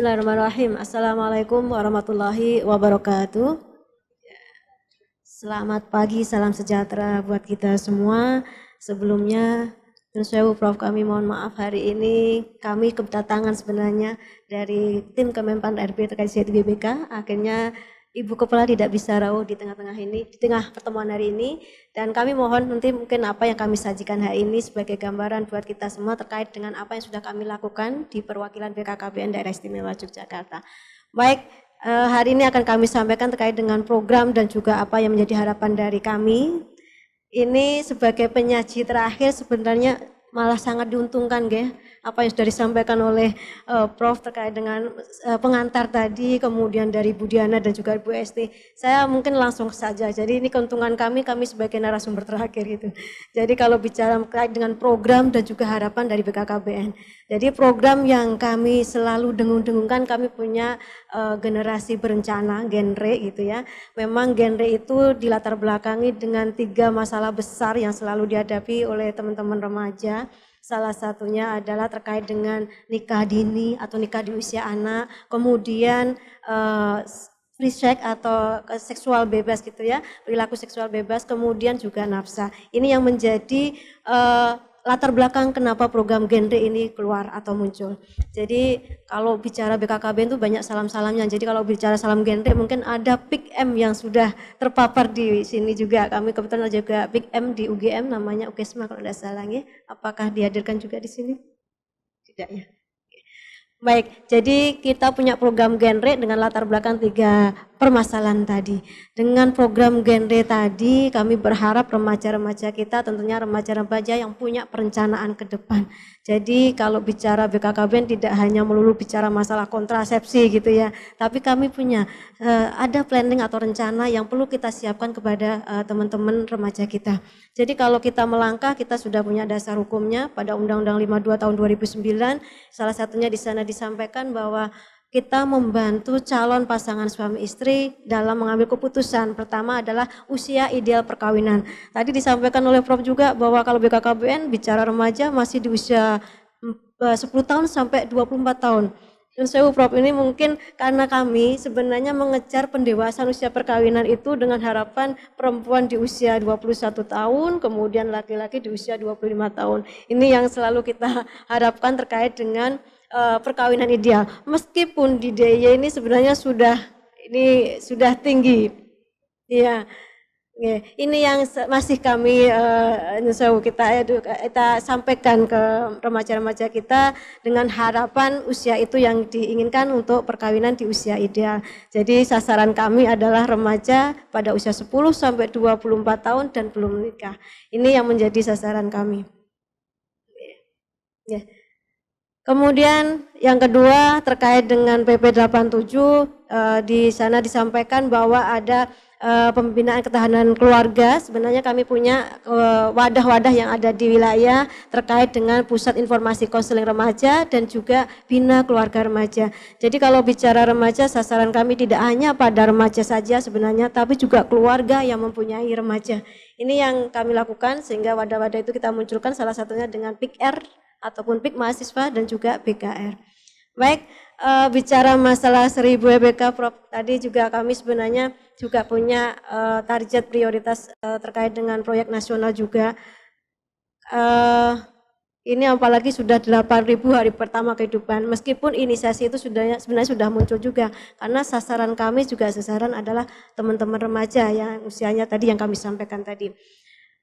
Bismillahirrahmanirrahim. Assalamualaikum warahmatullahi wabarakatuh. Selamat pagi, salam sejahtera buat kita semua. Sebelumnya, bu Prof kami mohon maaf hari ini kami kedatangan sebenarnya dari tim Kemenpan RB terkait CTBBK. Akhirnya Ibu Kepala tidak bisa rawuh di tengah-tengah ini, di tengah pertemuan hari ini. Dan kami mohon nanti mungkin apa yang kami sajikan hari ini sebagai gambaran buat kita semua terkait dengan apa yang sudah kami lakukan di perwakilan BKKBN Daerah Istimewa Yogyakarta. Baik, eh, hari ini akan kami sampaikan terkait dengan program dan juga apa yang menjadi harapan dari kami. Ini sebagai penyaji terakhir sebenarnya malah sangat diuntungkan, gak? apa yang sudah disampaikan oleh uh, Prof terkait dengan uh, pengantar tadi, kemudian dari Budiana dan juga Bu Esti. Saya mungkin langsung saja. Jadi ini keuntungan kami, kami sebagai narasumber terakhir itu. Jadi kalau bicara terkait dengan program dan juga harapan dari BKKBN. Jadi program yang kami selalu dengung-dengungkan, kami punya uh, generasi berencana, genre gitu ya. Memang genre itu dilatar belakangi dengan tiga masalah besar yang selalu dihadapi oleh teman-teman remaja. Salah satunya adalah terkait dengan nikah dini atau nikah di usia anak, kemudian uh, free sex atau seksual bebas gitu ya, perilaku seksual bebas, kemudian juga nafsa. Ini yang menjadi uh, latar belakang kenapa program genre ini keluar atau muncul. Jadi kalau bicara BKKBN itu banyak salam-salamnya. Jadi kalau bicara salam genre mungkin ada Pick M yang sudah terpapar di sini juga. Kami kebetulan ada juga Pick M di UGM namanya UKESMA kalau tidak salah ya. Apakah dihadirkan juga di sini? Tidak ya. Baik, jadi kita punya program genre dengan latar belakang tiga permasalahan tadi. Dengan program genre tadi, kami berharap remaja-remaja kita, tentunya remaja-remaja yang punya perencanaan ke depan. Jadi kalau bicara BKKBN tidak hanya melulu bicara masalah kontrasepsi gitu ya, tapi kami punya uh, ada planning atau rencana yang perlu kita siapkan kepada teman eh, teman-teman remaja kita. Jadi kalau kita melangkah, kita sudah punya dasar hukumnya pada Undang-Undang 52 tahun 2009, salah satunya di sana disampaikan bahwa kita membantu calon pasangan suami istri dalam mengambil keputusan. Pertama adalah usia ideal perkawinan. Tadi disampaikan oleh Prof juga bahwa kalau BKKBN bicara remaja masih di usia 10 mm, eh, tahun sampai 24 tahun. Dan saya Prof ini mungkin karena kami sebenarnya mengejar pendewasaan usia perkawinan itu dengan harapan perempuan di usia 21 tahun, kemudian laki-laki di usia 25 tahun. Ini yang selalu kita harapkan terkait dengan uh, perkawinan ideal. Meskipun di DIY ini sebenarnya sudah ini sudah tinggi. Iya. Ini yang masih kami uh, kita kita sampaikan ke remaja-remaja kita dengan harapan usia itu yang diinginkan untuk perkawinan di usia ideal. Jadi sasaran kami adalah remaja pada usia 10 sampai 24 tahun dan belum menikah. Ini yang menjadi sasaran kami. Ya. Yeah. Kemudian yang kedua terkait dengan PP 87 eh, di sana disampaikan bahwa ada eh, pembinaan ketahanan keluarga. Sebenarnya kami punya eh, wadah-wadah yang ada di wilayah terkait dengan pusat informasi konseling remaja dan juga bina keluarga remaja. Jadi kalau bicara remaja, sasaran kami tidak hanya pada remaja saja sebenarnya, tapi juga keluarga yang mempunyai remaja. Ini yang kami lakukan sehingga wadah-wadah itu kita munculkan salah satunya dengan PIKR ataupun PIK mahasiswa dan juga BKR. Baik, e, bicara masalah 1000 EBK Prof, tadi juga kami sebenarnya juga punya e, target prioritas e, terkait dengan proyek nasional juga. E, ini apalagi sudah 8.000 hari pertama kehidupan. Meskipun inisiasi itu sudah sebenarnya sudah muncul juga karena sasaran kami juga sasaran adalah teman-teman remaja yang usianya tadi yang kami sampaikan tadi.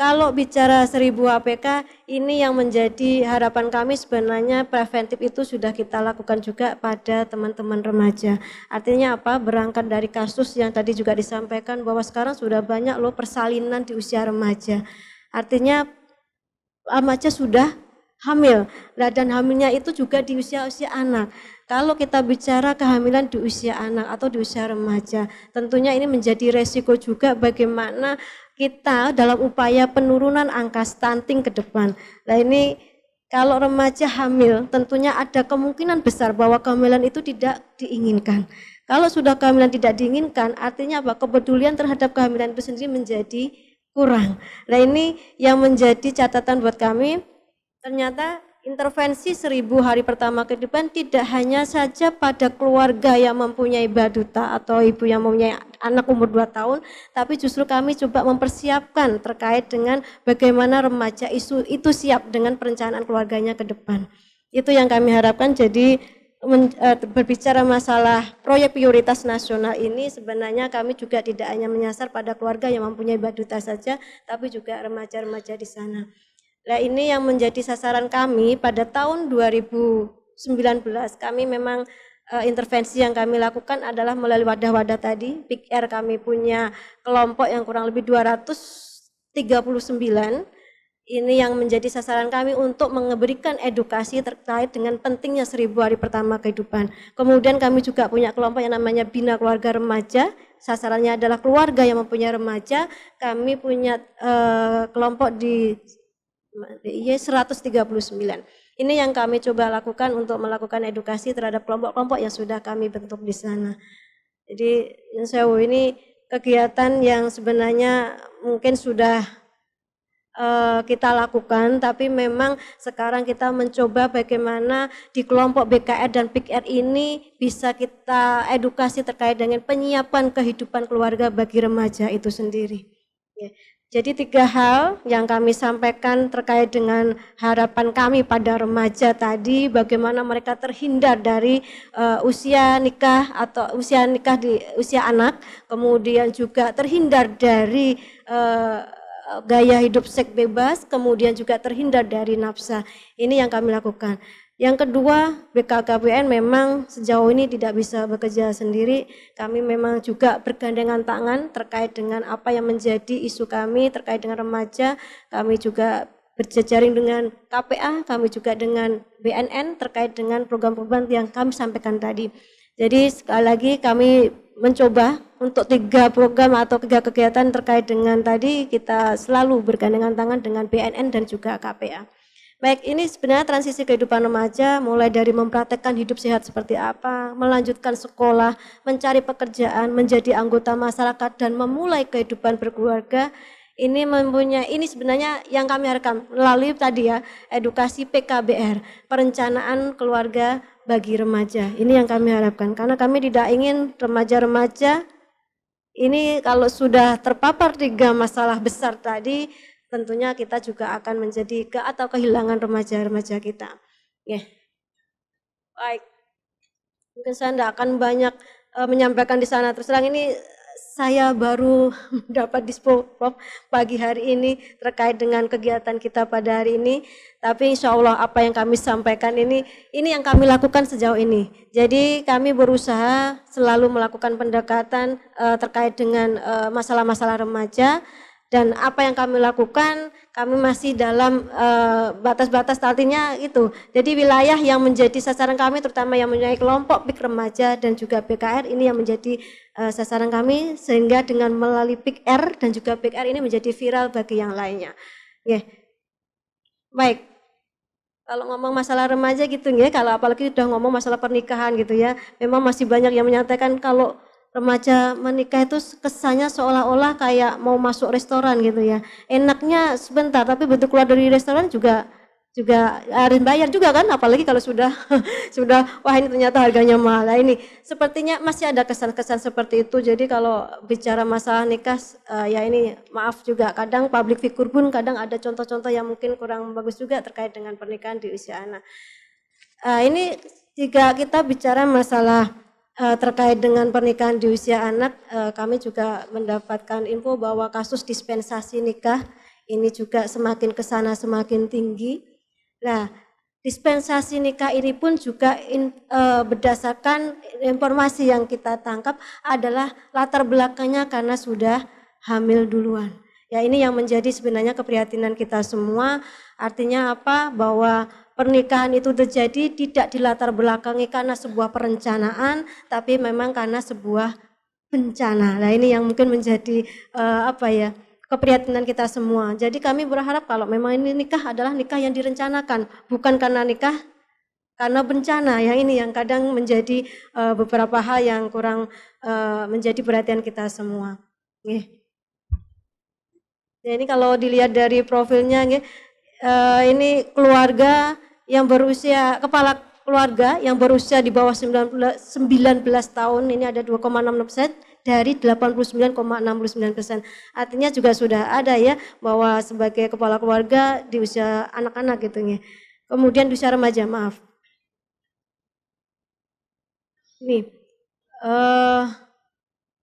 Kalau bicara seribu APK, ini yang menjadi harapan kami sebenarnya preventif itu sudah kita lakukan juga pada teman-teman remaja. Artinya apa? Berangkat dari kasus yang tadi juga disampaikan bahwa sekarang sudah banyak loh persalinan di usia remaja. Artinya remaja sudah hamil dan hamilnya itu juga di usia-usia anak. Kalau kita bicara kehamilan di usia anak atau di usia remaja, tentunya ini menjadi resiko juga bagaimana kita dalam upaya penurunan angka stunting ke depan. Nah ini kalau remaja hamil tentunya ada kemungkinan besar bahwa kehamilan itu tidak diinginkan. Kalau sudah kehamilan tidak diinginkan artinya apa? Kepedulian terhadap kehamilan itu sendiri menjadi kurang. Nah ini yang menjadi catatan buat kami ternyata intervensi seribu hari pertama ke depan tidak hanya saja pada keluarga yang mempunyai baduta atau ibu yang mempunyai anak umur 2 tahun, tapi justru kami coba mempersiapkan terkait dengan bagaimana remaja isu itu siap dengan perencanaan keluarganya ke depan. Itu yang kami harapkan jadi e, berbicara masalah proyek prioritas nasional ini sebenarnya kami juga tidak hanya menyasar pada keluarga yang mempunyai baduta saja, tapi juga remaja-remaja di sana. Nah, ini yang menjadi sasaran kami pada tahun 2019 kami memang uh, intervensi yang kami lakukan adalah melalui wadah-wadah tadi. Big Air kami punya kelompok yang kurang lebih 239 ini yang menjadi sasaran kami untuk memberikan edukasi terkait dengan pentingnya seribu hari pertama kehidupan. Kemudian kami juga punya kelompok yang namanya Bina Keluarga Remaja, sasarannya adalah keluarga yang mempunyai remaja. Kami punya uh, kelompok di DIY 139. Ini yang kami coba lakukan untuk melakukan edukasi terhadap kelompok-kelompok yang sudah kami bentuk di sana. Jadi Insya ini kegiatan yang sebenarnya mungkin sudah uh, kita lakukan, tapi memang sekarang kita mencoba bagaimana di kelompok BKR dan PKR ini bisa kita edukasi terkait dengan penyiapan kehidupan keluarga bagi remaja itu sendiri. Ya, jadi tiga hal yang kami sampaikan terkait dengan harapan kami pada remaja tadi, bagaimana mereka terhindar dari uh, usia nikah atau usia nikah di usia anak, kemudian juga terhindar dari uh, gaya hidup seks bebas, kemudian juga terhindar dari nafsa. Ini yang kami lakukan. Yang kedua, BKKBN memang sejauh ini tidak bisa bekerja sendiri. Kami memang juga bergandengan tangan terkait dengan apa yang menjadi isu kami terkait dengan remaja. Kami juga berjejaring dengan KPA, kami juga dengan BNN terkait dengan program-program yang kami sampaikan tadi. Jadi sekali lagi kami mencoba untuk tiga program atau tiga kegiatan terkait dengan tadi kita selalu bergandengan tangan dengan BNN dan juga KPA. Baik, ini sebenarnya transisi kehidupan remaja mulai dari mempraktekkan hidup sehat seperti apa, melanjutkan sekolah, mencari pekerjaan, menjadi anggota masyarakat dan memulai kehidupan berkeluarga. Ini mempunyai ini sebenarnya yang kami harapkan melalui tadi ya edukasi PKBR, perencanaan keluarga bagi remaja. Ini yang kami harapkan karena kami tidak ingin remaja-remaja ini kalau sudah terpapar tiga masalah besar tadi tentunya kita juga akan menjadi ke atau kehilangan remaja-remaja kita. Ya. Yeah. Baik. Mungkin saya tidak akan banyak uh, menyampaikan di sana. Terus terang ini saya baru mendapat dispo Prof pagi hari ini terkait dengan kegiatan kita pada hari ini. Tapi insya Allah apa yang kami sampaikan ini, ini yang kami lakukan sejauh ini. Jadi kami berusaha selalu melakukan pendekatan uh, terkait dengan eh, masalah-masalah uh, masalah -masalah remaja, dan apa yang kami lakukan kami masih dalam eh, batas-batas uh, artinya itu. Jadi wilayah yang menjadi sasaran kami terutama yang mempunyai kelompok PIK remaja dan juga PKR ini yang menjadi uh, sasaran kami sehingga dengan melalui PIK R dan juga PKR ini menjadi viral bagi yang lainnya. Yeah. Baik, kalau ngomong masalah remaja gitu ya, kalau apalagi udah ngomong masalah pernikahan gitu ya, memang masih banyak yang menyatakan kalau remaja menikah itu kesannya seolah-olah kayak mau masuk restoran gitu ya. Enaknya sebentar, tapi bentuk keluar dari restoran juga juga harus eh, bayar juga kan, apalagi kalau sudah sudah wah ini ternyata harganya mahal. Nah, ini sepertinya masih ada kesan-kesan seperti itu. Jadi kalau bicara masalah nikah uh, ya ini maaf juga kadang public figure pun kadang ada contoh-contoh yang mungkin kurang bagus juga terkait dengan pernikahan di usia anak. Eh, ini jika kita bicara masalah Eh, terkait dengan pernikahan di usia anak, eh, kami juga mendapatkan info bahwa kasus dispensasi nikah ini juga semakin ke sana semakin tinggi. Nah, dispensasi nikah ini pun juga in, e, berdasarkan informasi yang kita tangkap adalah latar belakangnya karena sudah hamil duluan. Ya ini yang menjadi sebenarnya keprihatinan kita semua. Artinya apa? Bahwa pernikahan itu terjadi tidak di latar belakangi karena sebuah perencanaan, tapi memang karena sebuah bencana. Nah ini yang mungkin menjadi uh, apa ya? keprihatinan kita semua. Jadi kami berharap kalau memang ini nikah adalah nikah yang direncanakan, bukan karena nikah karena bencana yang ini yang kadang menjadi uh, beberapa hal yang kurang uh, menjadi perhatian kita semua. Yeah. Ya, ini kalau dilihat dari profilnya, eh, ini keluarga yang berusia kepala keluarga yang berusia di bawah 19, 19 tahun ini ada 2,6 persen dari 89,69 persen. Artinya juga sudah ada ya bahwa sebagai kepala keluarga di usia anak-anak gitu ya. Kemudian di usia remaja, maaf. Nih, uh,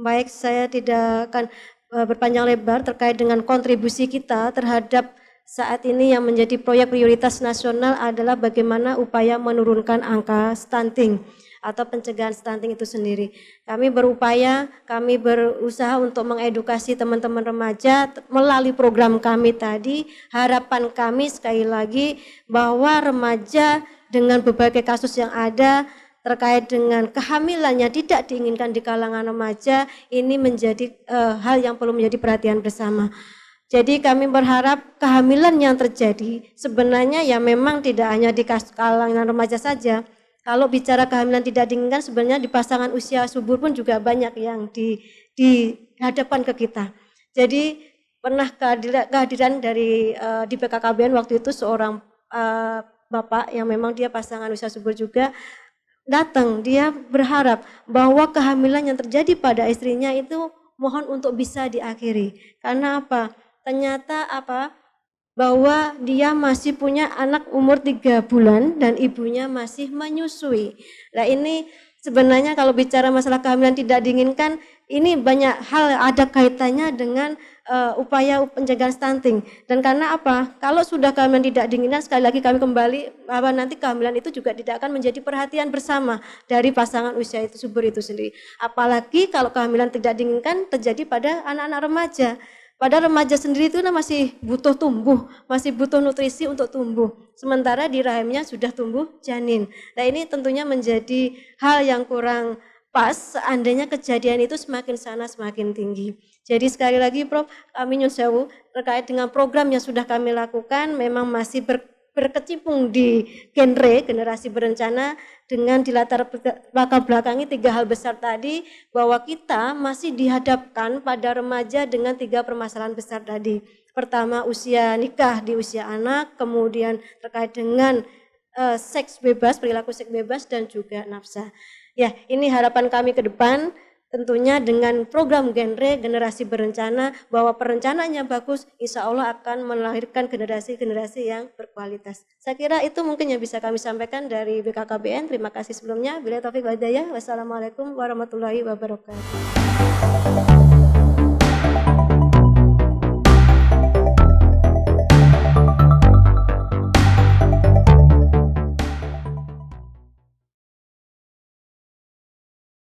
baik saya tidak akan Eh, berpanjang lebar terkait dengan kontribusi kita terhadap saat ini yang menjadi proyek prioritas nasional adalah bagaimana upaya menurunkan angka stunting atau pencegahan stunting itu sendiri. Kami berupaya, kami berusaha untuk mengedukasi teman-teman remaja melalui program kami tadi. Harapan kami sekali lagi bahwa remaja dengan berbagai kasus yang ada terkait dengan kehamilannya tidak diinginkan di kalangan remaja ini menjadi e, hal yang perlu menjadi perhatian bersama. Jadi kami berharap kehamilan yang terjadi sebenarnya ya memang tidak hanya di kalangan remaja saja. Kalau bicara kehamilan tidak diinginkan sebenarnya di pasangan usia subur pun juga banyak yang di hadapan ke kita. Jadi pernah kehadiran dari uh, di PKKBN waktu itu seorang uh, bapak yang memang dia pasangan usia subur juga datang, dia berharap bahwa kehamilan yang terjadi pada istrinya itu mohon untuk bisa diakhiri. Karena apa? Ternyata apa? Bahwa dia masih punya anak umur tiga bulan dan ibunya masih menyusui. Nah ini Sebenarnya kalau bicara masalah kehamilan tidak diinginkan, ini banyak hal ada kaitannya dengan uh, upaya pencegahan stunting. Dan karena apa? Kalau sudah kehamilan tidak diinginkan, sekali lagi kami kembali bahwa nanti kehamilan itu juga tidak akan menjadi perhatian bersama dari pasangan usia itu subur itu sendiri. Apalagi kalau kehamilan tidak diinginkan terjadi pada anak-anak remaja. Padahal remaja sendiri itu kan masih butuh tumbuh, masih butuh nutrisi untuk tumbuh. Sementara di rahimnya sudah tumbuh janin. Nah ini tentunya menjadi hal yang kurang pas seandainya kejadian itu semakin sana semakin tinggi. Jadi sekali lagi Prof, kami nyun terkait dengan program yang sudah kami lakukan memang masih ber, berkecimpung di genre generasi berencana dengan dilatar belakang belakangi tiga hal besar tadi bahwa kita masih dihadapkan pada remaja dengan tiga permasalahan besar tadi. Pertama usia nikah di usia anak, kemudian terkait dengan uh, seks bebas, perilaku seks bebas dan juga nafsa. Ya, ini harapan kami ke depan tentunya dengan program genre generasi berencana bahwa perencanaannya bagus insya Allah akan melahirkan generasi-generasi yang berkualitas. Saya kira itu mungkin yang bisa kami sampaikan dari BKKBN. Terima kasih sebelumnya. Bila Taufik Wadaya. Wassalamualaikum warahmatullahi wabarakatuh.